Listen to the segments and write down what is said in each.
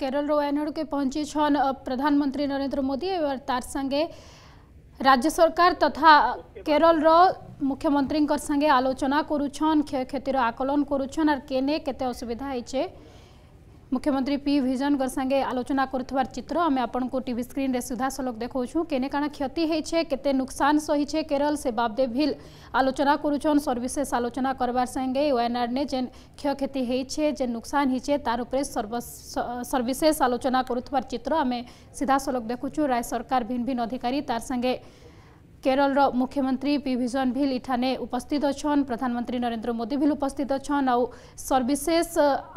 કેરળ વાયનાડ કે પહોંચી છન પ્રધાનમંત્રી નરેન્દ્ર મોદી એવા તાર સાંગે রাজ্য সরকার তথা কেরলর মুখ্যমন্ত্রীঙ্কর সঙ্গে আলোচনা করুছন ক্ষয়ক্ষতির আকলন করুছন আর কে নিয়ে কেতে অসুবিধা হয়েছে मुख्यमंत्री पी भिजन संगे आलोचना करुवर चित्र आम आपको टी स्क्रीन रे सीधा सलख देखा केने क्षति होते नुकसान सही है केरल से बाबदे भिल आलोचना करुचन सर्विसेस आलोचना करवार संगे वायनाड ने जेन क्षय क्षति जेन नुकसान हो तार सर्विसेस आलोचना करुवर चित्र आम सीधा सलख देखु राय सरकार भिन्न भिन्न अधिकारी तार संगे কেরলর মুখ্যমন্ত্রী পিভি জনভিল ইঠানে উপস্থিত অছন প্রধানমন্ত্রী নরেন্দ্র মোদী ভিল উপস্থিত অছন আউ সর্বিশেষ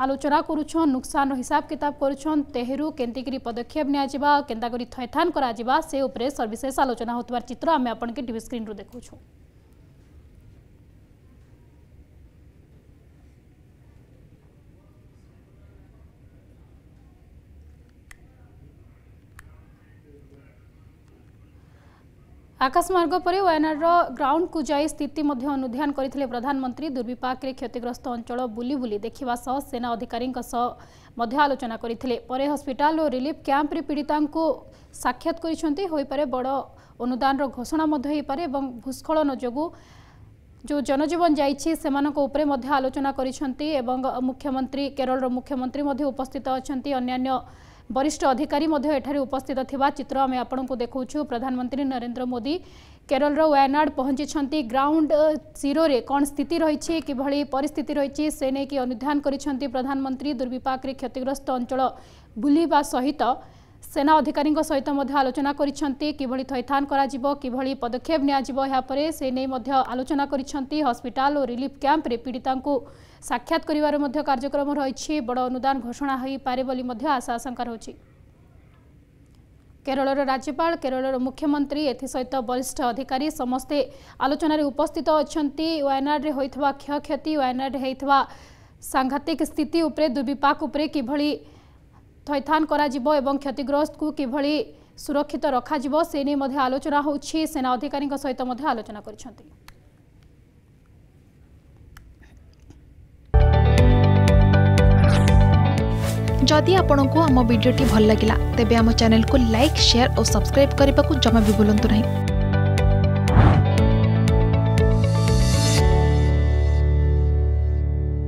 আলোচনা করুছন নুকসান হিসাব কিতাব করুছন তেহেরু কেন্তিকি পদক্ষেপ নিয়া কেন্তাকি থইথান করা সে উপরে সর্বিশেষ আলোচনা হোথার চিত্র আমি আপনাকে টিভি স্ক্রিন্রু দেখুছুঁ ଆକାଶମାର୍ଗ ପରେ ୱାୟାନାଡ଼ର ଗ୍ରାଉଣ୍ଡକୁ ଯାଇ ସ୍ଥିତି ମଧ୍ୟ ଅନୁଧ୍ୟାନ କରିଥିଲେ ପ୍ରଧାନମନ୍ତ୍ରୀ ଦୁର୍ବିପାକରେ କ୍ଷତିଗ୍ରସ୍ତ ଅଞ୍ଚଳ ବୁଲି ବୁଲି ଦେଖିବା ସହ ସେନା ଅଧିକାରୀଙ୍କ ସହ ମଧ୍ୟ ଆଲୋଚନା କରିଥିଲେ ପରେ ହସ୍ପିଟାଲ ଓ ରିଲିଫ୍ କ୍ୟାମ୍ପରେ ପୀଡ଼ିତାଙ୍କୁ ସାକ୍ଷାତ କରିଛନ୍ତି ହୋଇପାରେ ବଡ଼ ଅନୁଦାନର ଘୋଷଣା ମଧ୍ୟ ହୋଇପାରେ ଏବଂ ଭୂସ୍ଖଳନ ଯୋଗୁଁ ଯେଉଁ ଜନଜୀବନ ଯାଇଛି ସେମାନଙ୍କ ଉପରେ ମଧ୍ୟ ଆଲୋଚନା କରିଛନ୍ତି ଏବଂ ମୁଖ୍ୟମନ୍ତ୍ରୀ କେରଳର ମୁଖ୍ୟମନ୍ତ୍ରୀ ମଧ୍ୟ ଉପସ୍ଥିତ ଅଛନ୍ତି ଅନ୍ୟାନ୍ୟ वरिष्ठ अधिकारी उपस्थित था चित्र आम आपन को देखा प्रधानमंत्री नरेन्द्र मोदी केरल व्यानाड पहुंची ग्राउंड जीरो में कौन स्थिति रही कि परिस्थिति रही से नहीं कि अनुधान कर प्रधानमंत्री दुर्विपाक क्षतिग्रस्त अंचल बुलवा सहित ସେନା ଅଧିକାରୀଙ୍କ ସହିତ ମଧ୍ୟ ଆଲୋଚନା କରିଛନ୍ତି କିଭଳି ଥଇଥାନ କରାଯିବ କିଭଳି ପଦକ୍ଷେପ ନିଆଯିବ ଏହାପରେ ସେ ନେଇ ମଧ୍ୟ ଆଲୋଚନା କରିଛନ୍ତି ହସ୍ପିଟାଲ ଓ ରିଲିଫ୍ କ୍ୟାମ୍ପରେ ପୀଡ଼ିତାଙ୍କୁ ସାକ୍ଷାତ କରିବାର ମଧ୍ୟ କାର୍ଯ୍ୟକ୍ରମ ରହିଛି ବଡ଼ ଅନୁଦାନ ଘୋଷଣା ହୋଇପାରେ ବୋଲି ମଧ୍ୟ ଆଶା ଆଶଙ୍କା ରହିଛି କେରଳର ରାଜ୍ୟପାଳ କେରଳର ମୁଖ୍ୟମନ୍ତ୍ରୀ ଏଥିସହିତ ବରିଷ୍ଠ ଅଧିକାରୀ ସମସ୍ତେ ଆଲୋଚନାରେ ଉପସ୍ଥିତ ଅଛନ୍ତି ୱାୟାନାଡ଼ରେ ହୋଇଥିବା କ୍ଷୟକ୍ଷତି ୱାୟାନାଡ଼ରେ ହୋଇଥିବା ସାଂଘାତିକ ସ୍ଥିତି ଉପରେ ଦୁର୍ବିପାକ ଉପରେ କିଭଳି ଥଇଥାନ କରାଯିବ ଏବଂ କ୍ଷତିଗ୍ରସ୍ତକୁ କିଭଳି ସୁରକ୍ଷିତ ରଖାଯିବ ସେ ନେଇ ମଧ୍ୟ ଆଲୋଚନା ହେଉଛି ସେନା ଅଧିକାରୀଙ୍କ ସହିତ ମଧ୍ୟ ଆଲୋଚନା କରିଛନ୍ତି जदि आपण को आम भिडी भल लगा तेब आम चेल्क लाइक सेयार और सब्सक्राइब करने को जमा भी बुलां नहीं